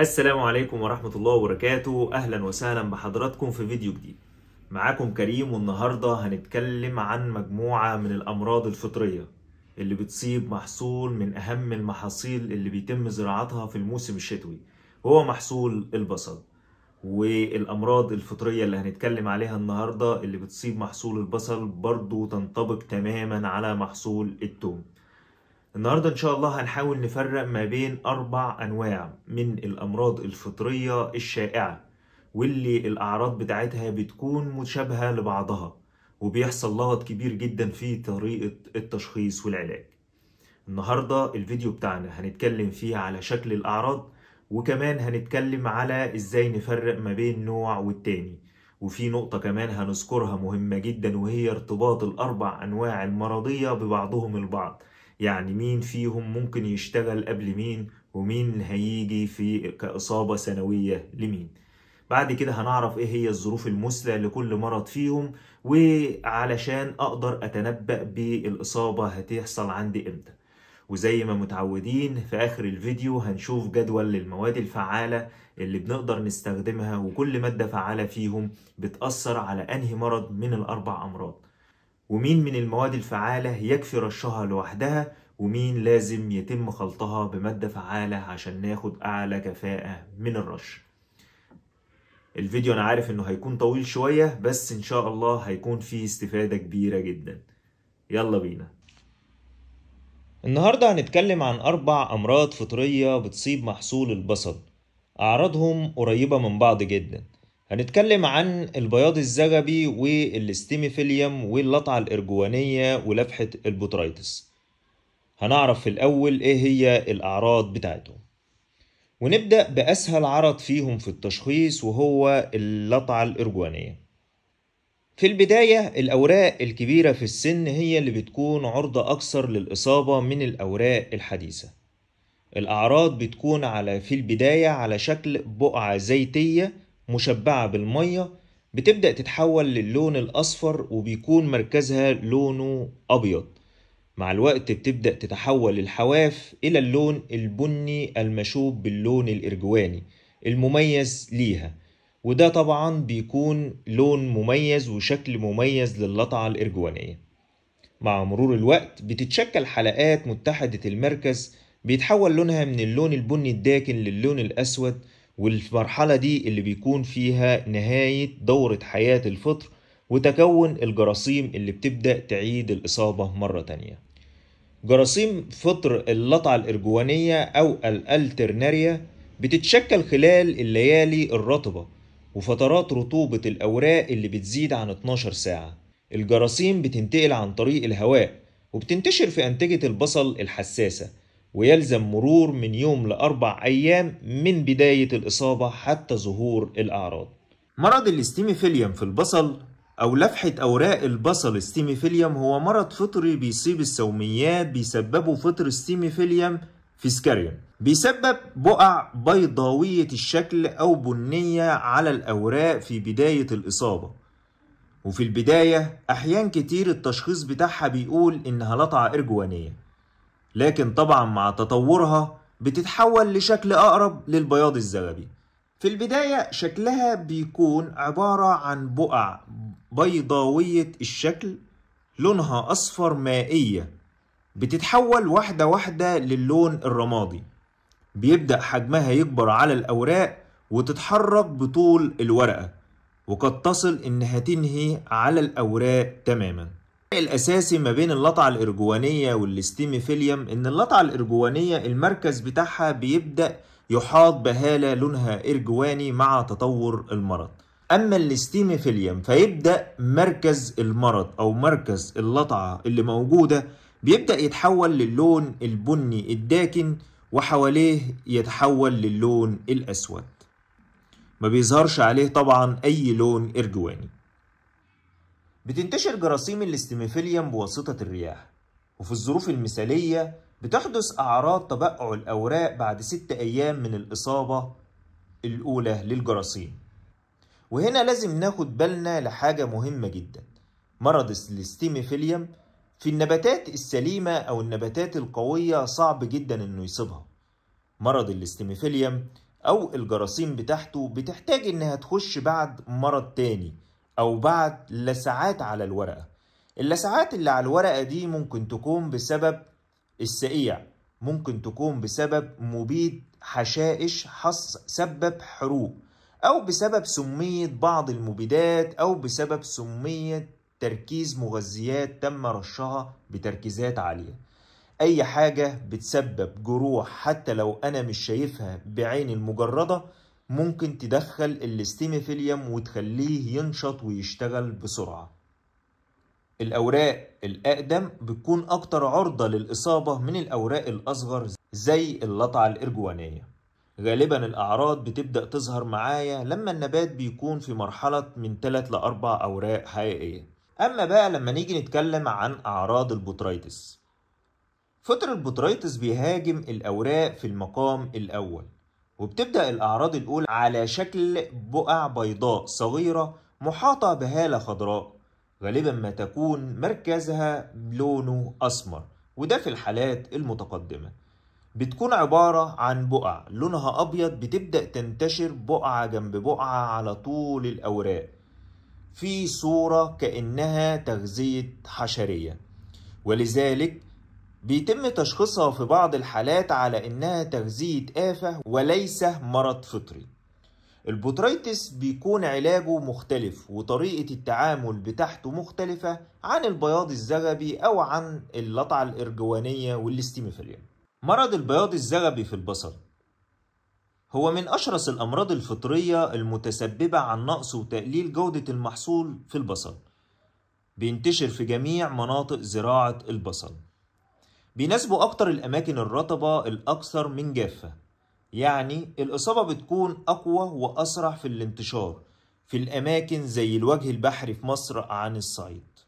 السلام عليكم ورحمة الله وبركاته أهلا وسهلا بحضراتكم في فيديو جديد معاكم كريم والنهاردة هنتكلم عن مجموعة من الأمراض الفطرية اللي بتصيب محصول من أهم المحاصيل اللي بيتم زراعتها في الموسم الشتوي هو محصول البصل والأمراض الفطرية اللي هنتكلم عليها النهاردة اللي بتصيب محصول البصل برضو تنطبق تماما على محصول التوم النهاردة إن شاء الله هنحاول نفرق ما بين أربع أنواع من الأمراض الفطرية الشائعة واللي الأعراض بتاعتها بتكون مشابهة لبعضها وبيحصل لغط كبير جدا في طريقة التشخيص والعلاج النهاردة الفيديو بتاعنا هنتكلم فيه على شكل الأعراض وكمان هنتكلم على إزاي نفرق ما بين نوع والتاني وفي نقطة كمان هنذكرها مهمة جدا وهي ارتباط الأربع أنواع المرضية ببعضهم البعض يعني مين فيهم ممكن يشتغل قبل مين ومين هيجي في كإصابة سنوية لمين بعد كده هنعرف ايه هي الظروف المثلى لكل مرض فيهم وعلشان اقدر اتنبأ بالاصابة هتحصل عندي امتى وزي ما متعودين في اخر الفيديو هنشوف جدول للمواد الفعالة اللي بنقدر نستخدمها وكل مادة فعالة فيهم بتأثر على انهي مرض من الاربع امراض ومين من المواد الفعالة يكفي رشها لوحدها ومين لازم يتم خلطها بمادة فعالة عشان ناخد أعلى كفاءة من الرش الفيديو أنا عارف إنه هيكون طويل شوية بس إن شاء الله هيكون فيه استفادة كبيرة جدا يلا بينا النهاردة هنتكلم عن أربع أمراض فطرية بتصيب محصول البصل أعراضهم قريبة من بعض جدا هنتكلم عن البياض الزغبي والاستيميفيليوم واللطعة الإرجوانية ولفحة البوترايتس هنعرف في الأول إيه هي الأعراض بتاعتهم ونبدأ بأسهل عرض فيهم في التشخيص وهو اللطعة الإرجوانية في البداية الأوراق الكبيرة في السن هي اللي بتكون عرضة أكثر للإصابة من الأوراق الحديثة الأعراض بتكون على في البداية على شكل بقعة زيتية مشبعة بالمية بتبدأ تتحول للون الأصفر وبيكون مركزها لونه أبيض مع الوقت بتبدأ تتحول الحواف إلى اللون البني المشوب باللون الإرجواني المميز ليها وده طبعا بيكون لون مميز وشكل مميز للقطعة الإرجوانية مع مرور الوقت بتتشكل حلقات متحدة المركز بيتحول لونها من اللون البني الداكن للون الأسود والمرحلة دي اللي بيكون فيها نهاية دورة حياة الفطر وتكون الجراثيم اللي بتبدأ تعيد الإصابة مرة تانية جراثيم فطر اللطعة الإرجوانية أو الألترناريا بتتشكل خلال الليالي الرطبة وفترات رطوبة الأوراق اللي بتزيد عن 12 ساعة الجراثيم بتنتقل عن طريق الهواء وبتنتشر في أنتجة البصل الحساسة ويلزم مرور من يوم لأربع أيام من بداية الإصابة حتى ظهور الأعراض مرض الاستيميفيليوم في البصل أو لفحة أوراق البصل ستيميفيليوم هو مرض فطري بيصيب السوميات بيسببه فطر في سكاريوم بيسبب بقع بيضاوية الشكل أو بنية على الأوراق في بداية الإصابة وفي البداية أحيان كتير التشخيص بتاعها بيقول إنها لطعة إرجوانية لكن طبعا مع تطورها بتتحول لشكل أقرب للبياض الزغبي في البداية شكلها بيكون عبارة عن بقع بيضاوية الشكل لونها أصفر مائية بتتحول واحدة واحدة للون الرمادي بيبدأ حجمها يكبر على الأوراق وتتحرك بطول الورقة وقد تصل إنها تنهي على الأوراق تماماً الفرق الأساسي ما بين اللطعة الإرجوانية والاستيميفيليوم إن اللطعة الإرجوانية المركز بتاعها بيبدأ يحاط بهالة لونها إرجواني مع تطور المرض أما الاستيميفيليوم فيبدأ مركز المرض أو مركز اللطعة اللي موجودة بيبدأ يتحول للون البني الداكن وحواليه يتحول للون الأسود ما بيظهرش عليه طبعا أي لون إرجواني بتنتشر جراثيم الاستيميفيليم بواسطة الرياح وفي الظروف المثالية بتحدث أعراض تبقع الأوراق بعد ست أيام من الإصابة الأولى للجراثيم وهنا لازم ناخد بالنا لحاجة مهمة جدا مرض الاستيميفيليم في النباتات السليمة أو النباتات القوية صعب جدا إنه يصيبها مرض الاستيميفيليم أو الجراثيم بتاعته بتحتاج إنها تخش بعد مرض تاني أو بعد لسعات على الورقة اللسعات اللي على الورقة دي ممكن تكون بسبب السقيع ممكن تكون بسبب مبيد حشائش حص سبب حروق أو بسبب سمية بعض المبيدات أو بسبب سمية تركيز مغذيات تم رشها بتركيزات عالية أي حاجة بتسبب جروح حتى لو أنا مش شايفها بعين المجردة ممكن تدخل الاستيميفيليوم وتخليه ينشط ويشتغل بسرعة الأوراق الأقدم بتكون أكتر عرضة للإصابة من الأوراق الأصغر زي اللطعة الإرجوانية غالبا الأعراض بتبدأ تظهر معايا لما النبات بيكون في مرحلة من 3 لأربع أوراق حقيقية أما بقى لما نيجي نتكلم عن أعراض البوترايتس فطر البوترايتس بيهاجم الأوراق في المقام الأول وبتبدأ الأعراض الأولى على شكل بقع بيضاء صغيرة محاطة بهالة خضراء غالبا ما تكون مركزها لونه أسمر وده في الحالات المتقدمة بتكون عبارة عن بقع لونها أبيض بتبدأ تنتشر بقعة جنب بقعة على طول الأوراق في صورة كأنها تغذية حشرية ولذلك بيتم تشخيصها في بعض الحالات على إنها تغذية آفة وليس مرض فطري البوترايتس بيكون علاجه مختلف وطريقة التعامل بتاعته مختلفة عن البياض الزغبي أو عن اللطعة الإرجوانية والاستيميفيليا مرض البياض الزغبي في البصر هو من أشرس الأمراض الفطرية المتسببة عن نقص وتقليل جودة المحصول في البصل بينتشر في جميع مناطق زراعة البصل بيناسبوا أكتر الأماكن الرطبة الأكثر من جافة يعني الإصابة بتكون أقوى وأسرع في الانتشار في الأماكن زي الوجه البحري في مصر عن الصعيد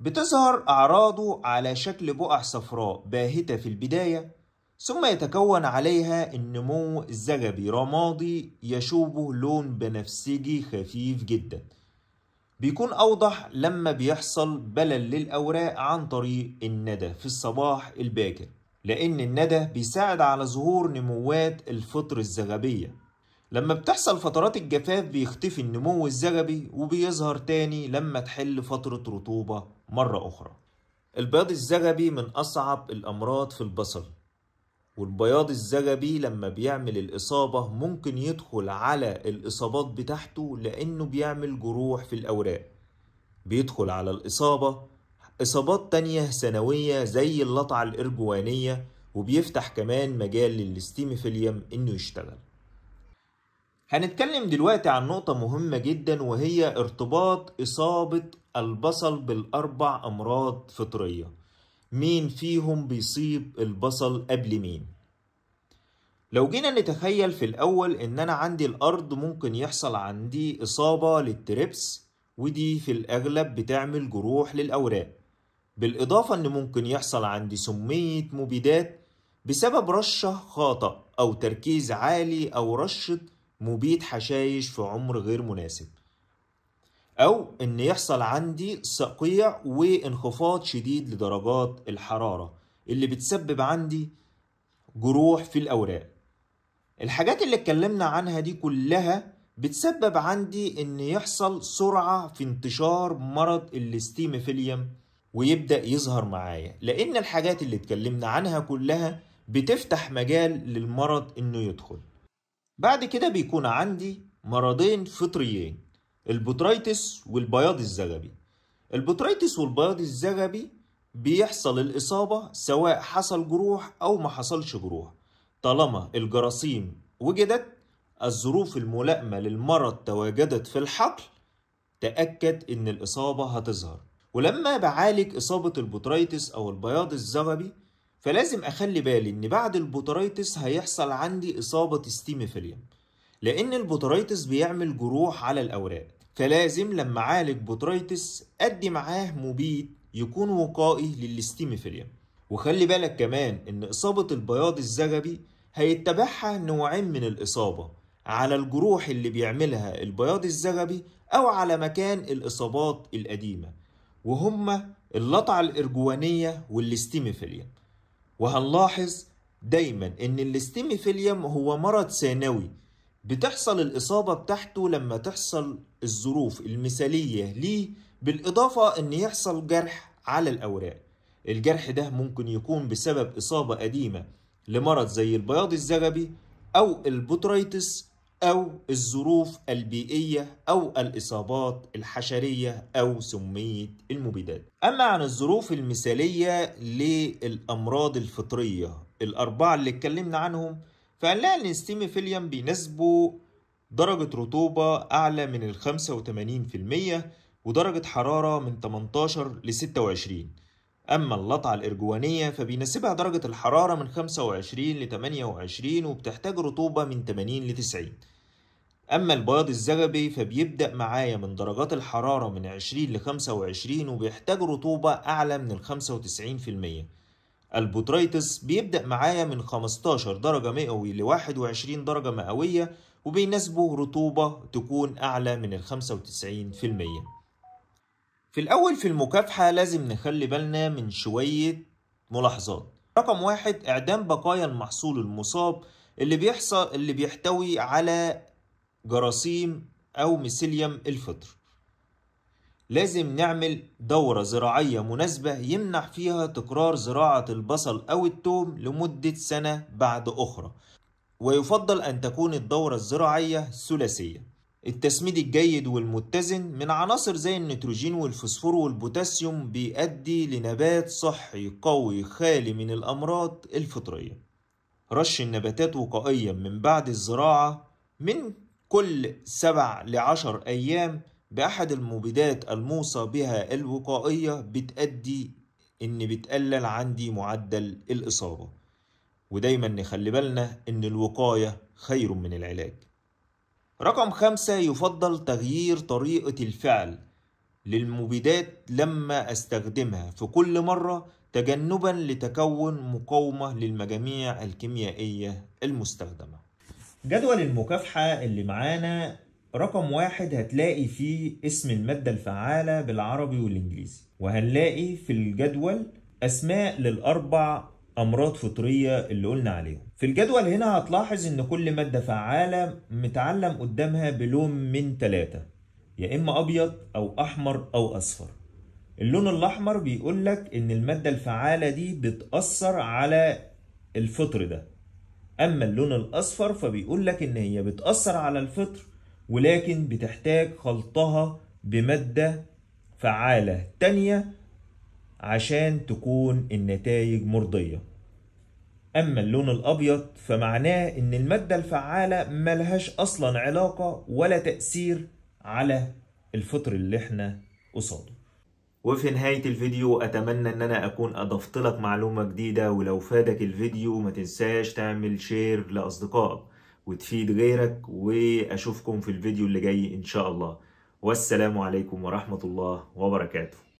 بتظهر أعراضه على شكل بقع صفراء باهتة في البداية ثم يتكون عليها النمو الزجبي رمادي يشوبه لون بنفسجي خفيف جداً بيكون أوضح لما بيحصل بلل للأوراق عن طريق الندى في الصباح الباكر لأن الندى بيساعد على ظهور نموات الفطر الزغبية لما بتحصل فترات الجفاف بيختفي النمو الزغبي وبيظهر تاني لما تحل فترة رطوبة مرة أخرى البياض الزغبي من أصعب الأمراض في البصل والبياض الزغبي لما بيعمل الإصابة ممكن يدخل على الإصابات بتاعته لأنه بيعمل جروح في الأوراق بيدخل على الإصابة إصابات تانية سنوية زي اللطعة الإرجوانية وبيفتح كمان مجال للاستيميفيليم إنه يشتغل هنتكلم دلوقتي عن نقطة مهمة جدا وهي ارتباط إصابة البصل بالأربع أمراض فطرية مين فيهم بيصيب البصل قبل مين لو جينا نتخيل في الأول إن أنا عندي الأرض ممكن يحصل عندي إصابة للتريبس ودي في الأغلب بتعمل جروح للأوراق بالإضافة إن ممكن يحصل عندي سمية مبيدات بسبب رشة خاطئة أو تركيز عالي أو رشة مبيد حشايش في عمر غير مناسب او ان يحصل عندي صقيع وانخفاض شديد لدرجات الحراره اللي بتسبب عندي جروح في الاوراق الحاجات اللي اتكلمنا عنها دي كلها بتسبب عندي ان يحصل سرعه في انتشار مرض الاستيميفيليم ويبدا يظهر معايا لان الحاجات اللي اتكلمنا عنها كلها بتفتح مجال للمرض انه يدخل بعد كده بيكون عندي مرضين فطريين البوترايتس والبياض الزغبي البوترايتس والبياض الزغبي بيحصل الإصابة سواء حصل جروح أو ما حصلش جروح طالما الجراثيم وجدت الظروف الملائمة للمرض تواجدت في الحقل تأكد إن الإصابة هتظهر ولما بعالج إصابة البوترايتس أو البياض الزغبي فلازم أخلي بالي إن بعد البوترايتس هيحصل عندي إصابة ستيميفيليم لأن البوترايتس بيعمل جروح على الأوراق فلازم لما عالج بوترايتس أدي معاه مبيد يكون وقائي للاستيميفيليا وخلي بالك كمان إن إصابة البياض الزغبي هيتبعها نوعين من الإصابة على الجروح اللي بيعملها البياض الزغبي أو على مكان الإصابات القديمة وهما اللطعة الإرجوانية والاستيميفيليا وهنلاحظ دايما إن الاستيميفيليا هو مرض ثانوي بتحصل الإصابة بتاعته لما تحصل الظروف المثالية ليه بالإضافة إن يحصل جرح على الأوراق الجرح ده ممكن يكون بسبب إصابة قديمة لمرض زي البياض الزغبي أو البوتريتس أو الظروف البيئية أو الإصابات الحشرية أو سمية المبيدات أما عن الظروف المثالية للأمراض الفطرية الأربعة اللي اتكلمنا عنهم فهنلاقي الاستيميفيليم بيناسبوا درجة رطوبة أعلى من ال 85% ودرجة حرارة من 18 ل 26 أما اللطعة الإرجوانية فبيناسبها درجة الحرارة من 25 ل 28 وبتحتاج رطوبة من 80 ل 90 أما البياض الزغبي فبيبدأ معايا من درجات الحرارة من 20 ل 25 وبيحتاج رطوبة أعلى من ال 95% البوترايتس بيبدأ معايا من 15 درجة مئوي ل 21 درجة مئوية وبيناسبه رطوبة تكون أعلى من ال 95%. في الأول في المكافحة لازم نخلي بالنا من شوية ملاحظات. رقم واحد إعدام بقايا المحصول المصاب اللي بيحصل اللي بيحتوي على جراثيم أو ميسيليوم الفطر. لازم نعمل دورة زراعية مناسبة يمنح فيها تكرار زراعة البصل أو التوم لمدة سنة بعد أخرى ويفضل أن تكون الدورة الزراعية ثلاثية التسميد الجيد والمتزن من عناصر زي النيتروجين والفوسفور والبوتاسيوم بيؤدي لنبات صحي قوي خالي من الأمراض الفطرية رش النباتات وقائيا من بعد الزراعة من كل سبع لعشر أيام بأحد المبيدات الموصى بها الوقائية بتأدي إن بتقلل عندي معدل الإصابة ودايما نخلي بالنا إن الوقاية خير من العلاج رقم خمسة يفضل تغيير طريقة الفعل للمبيدات لما أستخدمها في كل مرة تجنبا لتكون مقاومة للمجاميع الكيميائية المستخدمة جدول المكافحة اللي معانا رقم واحد هتلاقي فيه اسم المادة الفعالة بالعربي والإنجليزي وهنلاقي في الجدول أسماء للأربع أمراض فطرية اللي قلنا عليهم في الجدول هنا هتلاحظ إن كل مادة فعالة متعلم قدامها بلون من ثلاثة يا إما أبيض أو أحمر أو أصفر اللون الأحمر بيقول لك إن المادة الفعالة دي بتأثر على الفطر ده أما اللون الأصفر فبيقول لك إن هي بتأثر على الفطر ولكن بتحتاج خلطها بمادة فعالة تانية عشان تكون النتائج مرضية أما اللون الأبيض فمعناه إن المادة الفعالة ملهاش أصلا علاقة ولا تأثير على الفطر اللي احنا قصاده وفي نهاية الفيديو أتمنى أن أنا أكون أضفت لك معلومة جديدة ولو فادك الفيديو ما تنساش تعمل شير لأصدقائك وتفيد غيرك واشوفكم في الفيديو اللي جاي ان شاء الله والسلام عليكم ورحمة الله وبركاته